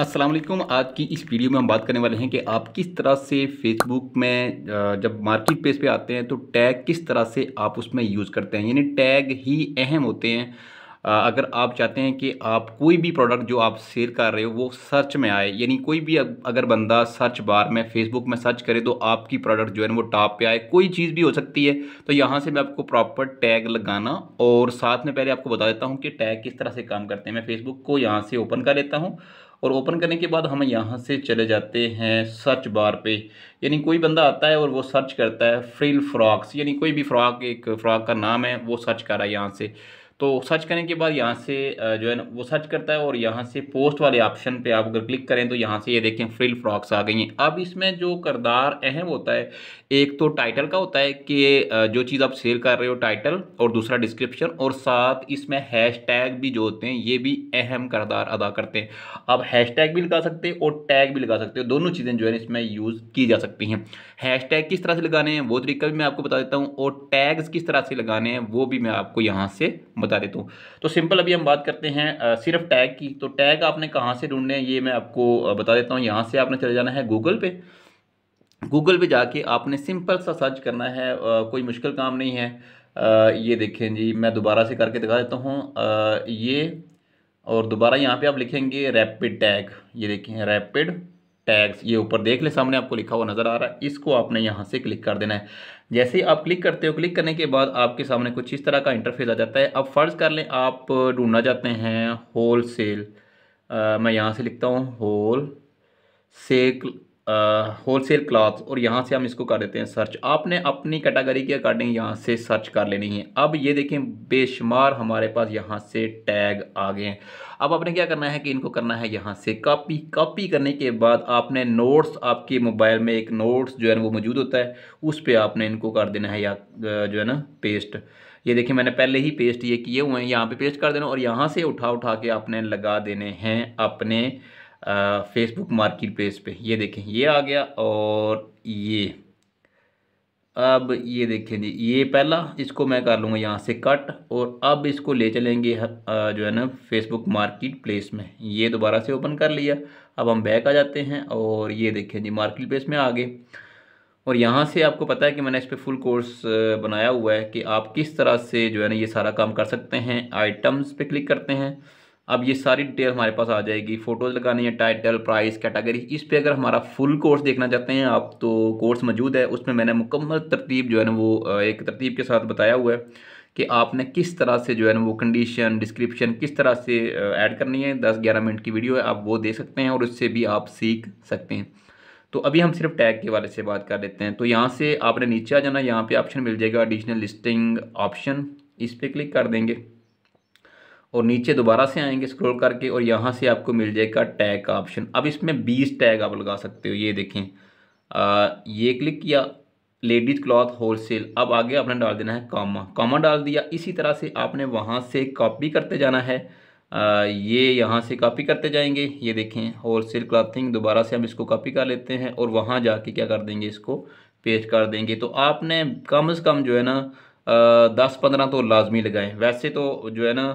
असलम आज की इस वीडियो में हम बात करने वाले हैं कि आप किस तरह से फेसबुक में जब मार्केट प्लेस पे आते हैं तो टैग किस तरह से आप उसमें यूज़ करते हैं यानी टैग ही अहम होते हैं अगर आप चाहते हैं कि आप कोई भी प्रोडक्ट जो आप सेल कर रहे हो वो सर्च में आए यानी कोई भी अगर बंदा सर्च बार में फेसबुक में सर्च करे तो आपकी प्रोडक्ट जो है वो टॉप पे आए कोई चीज़ भी हो सकती है तो यहाँ से मैं आपको प्रॉपर टैग लगाना और साथ में पहले आपको बता देता हूँ कि टैग किस तरह से काम करते हैं मैं फेसबुक को यहाँ से ओपन कर लेता हूँ और ओपन करने के बाद हम यहाँ से चले जाते हैं सर्च बार पे यानी कोई बंदा आता है और वो सर्च करता है फ्रिल फ्रॉक्स यानी कोई भी फ्रॉक एक फ्रॉक का नाम है वो सर्च कर रहा है यहाँ से तो सर्च करने के बाद यहाँ से जो है ना वो सर्च करता है और यहाँ से पोस्ट वाले ऑप्शन पे आप अगर क्लिक करें तो यहाँ से ये यह देखें फ्रिल फ्रॉक्स आ गई हैं अब इसमें जो करदार अहम होता है एक तो टाइटल का होता है कि जो चीज़ आप सेल कर रहे हो टाइटल और दूसरा डिस्क्रिप्शन और साथ इसमें हैश टैग भी जो होते हैं ये भी अहम करदार अदा करते हैं आप हैश टैग भी लगा सकते हैं और टैग भी लगा सकते हो दोनों चीज़ें जो है इसमें यूज़ की जा सकती हैं हैश टैग किस तरह से लगाने हैं वो तरीका भी मैं आपको बता देता हूँ और टैग्स किस तरह से लगाने हैं वो भी मैं आपको यहाँ से बता बता देता हूँ तो सिंपल अभी हम बात करते हैं सिर्फ टैग की तो टैग आपने कहाँ से ढूंढने हैं ये मैं आपको बता देता हूँ यहाँ से आपने चले जाना है गूगल पे गूगल पे जाके आपने सिंपल सा सर्च करना है कोई मुश्किल काम नहीं है ये देखें जी मैं दोबारा से करके दिखा देता हूँ ये और दोबारा यहाँ पे आप लिखेंगे रैपिड टैग ये देखें रैपिड टैग्स ये ऊपर देख ले सामने आपको लिखा हुआ नज़र आ रहा है इसको आपने यहाँ से क्लिक कर देना है जैसे ही आप क्लिक करते हो क्लिक करने के बाद आपके सामने कुछ इस तरह का इंटरफेस आ जाता है अब फ़र्ज़ कर लें आप ढूंढना चाहते हैं होल सेल मैं यहाँ से लिखता हूँ wholesale wholesale cloth और यहाँ से हम इसको कर देते हैं सर्च आपने अपनी कैटेगरी के अकॉर्डिंग यहाँ से सर्च कर लेनी है अब ये देखें बेशुमार हमारे पास यहाँ से टैग आ गए हैं अब आपने क्या करना है कि इनको करना है यहाँ से कॉपी कॉपी करने के बाद आपने नोट्स आपके मोबाइल में एक नोट्स जो है वो मौजूद होता है उस पर आपने इनको कर देना है या जो है ना पेस्ट ये देखिए मैंने पहले ही पेस्ट ये किए हुए हैं यहाँ पे पेस्ट कर देना और यहाँ से उठा उठा के आपने लगा देने हैं अपने फेसबुक मार्केट प्लेस पे ये देखें ये आ गया और ये अब ये देखें जी ये पहला इसको मैं कर लूँगा यहाँ से कट और अब इसको ले चलेंगे जो है ना फेसबुक मार्केट प्लेस में ये दोबारा से ओपन कर लिया अब हम बैक आ जाते हैं और ये देखें जी मार्केट प्लेस में आ गए और यहाँ से आपको पता है कि मैंने इस पर फुल कोर्स बनाया हुआ है कि आप किस तरह से जो है ना ये सारा काम कर सकते हैं आइटम्स पे क्लिक करते हैं अब ये सारी डिटेल हमारे पास आ जाएगी फ़ोटोज़ लगानी है टाइटल प्राइस कैटेगरी इस पर अगर हमारा फुल कोर्स देखना चाहते हैं आप तो कोर्स मौजूद है उसमें मैंने मुकम्मल तरतीब जो है ना वो एक तरतीब के साथ बताया हुआ है कि आपने किस तरह से जो है ना वो कंडीशन डिस्क्रिप्शन किस तरह से ऐड करनी है दस ग्यारह मिनट की वीडियो है आप वो देख सकते हैं और उससे भी आप सीख सकते हैं तो अभी हम सिर्फ टैग के वाले से बात कर लेते हैं तो यहाँ से आपने नीचे आ जाना यहाँ पे ऑप्शन मिल जाएगा एडिशनल लिस्टिंग ऑप्शन इस पर क्लिक कर देंगे और नीचे दोबारा से आएंगे स्क्रॉल करके और यहाँ से आपको मिल जाएगा टैग का ऑप्शन अब इसमें बीस टैग आप लगा सकते हो ये देखें आ, ये क्लिक किया लेडीज क्लॉथ होलसेल अब आगे आपने डाल देना है कामा कामा डाल दिया इसी तरह से आपने वहाँ से कॉपी करते जाना है आ, ये यहाँ से कॉपी करते जाएंगे ये देखें होलसेल क्लॉथिंग दोबारा से हम इसको कॉपी कर लेते हैं और वहाँ जाके क्या कर देंगे इसको पेस्ट कर देंगे तो आपने कम से कम जो है ना दस पंद्रह तो लाजमी लगाएं वैसे तो जो है ना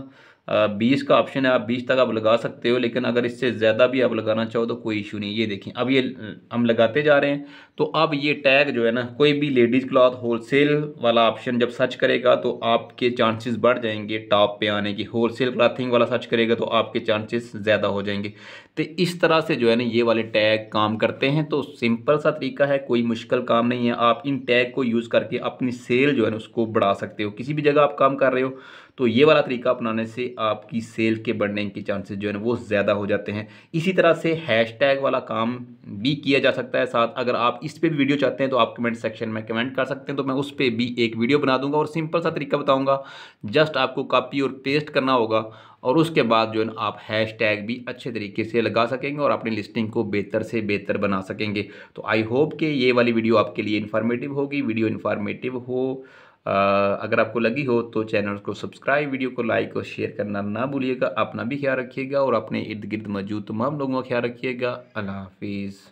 बीस का ऑप्शन है आप बीस तक आप लगा सकते हो लेकिन अगर इससे ज़्यादा भी आप लगाना चाहो तो कोई इशू नहीं ये देखें अब ये हम लगाते जा रहे हैं तो अब ये टैग जो है ना कोई भी लेडीज़ क्लॉथ होलसेल वाला ऑप्शन जब सर्च करेगा तो आपके चांसेस बढ़ जाएंगे टॉप पे आने की होलसेल क्लॉथिंग वाला सर्च करेगा तो आपके चांसेस ज़्यादा हो जाएंगे तो इस तरह से जो है ना ये वाले टैग काम करते हैं तो सिंपल सा तरीका है कोई मुश्किल काम नहीं है आप इन टैग को यूज़ करके अपनी सेल जो है ना उसको बढ़ा सकते हो किसी भी जगह आप काम कर रहे हो तो ये वाला तरीका अपनाने से आपकी सेल के बढ़ने के चांसेस जो है वो ज़्यादा हो जाते हैं इसी तरह से हैशटैग वाला काम भी किया जा सकता है साथ अगर आप इस पर भी वीडियो चाहते हैं तो आप कमेंट सेक्शन में कमेंट कर सकते हैं तो मैं उस पर भी एक वीडियो बना दूंगा और सिंपल सा तरीका बताऊँगा जस्ट आपको कॉपी और पेस्ट करना होगा और उसके बाद जो है आप हैश टैग भी अच्छे तरीके से लगा सकेंगे और अपनी लिस्टिंग को बेहतर से बेहतर बना सकेंगे तो आई होप कि ये वाली वीडियो आपके लिए इन्फॉर्मेटिव होगी वीडियो इन्फॉर्मेटिव हो अगर आपको लगी हो तो चैनल को सब्सक्राइब वीडियो को लाइक और शेयर करना ना भूलिएगा अपना भी ख्याल रखिएगा और अपने इर्द गिर्द मौजूद तमाम लोगों का ख्याल रखिएगा अल्लाह हाफिज़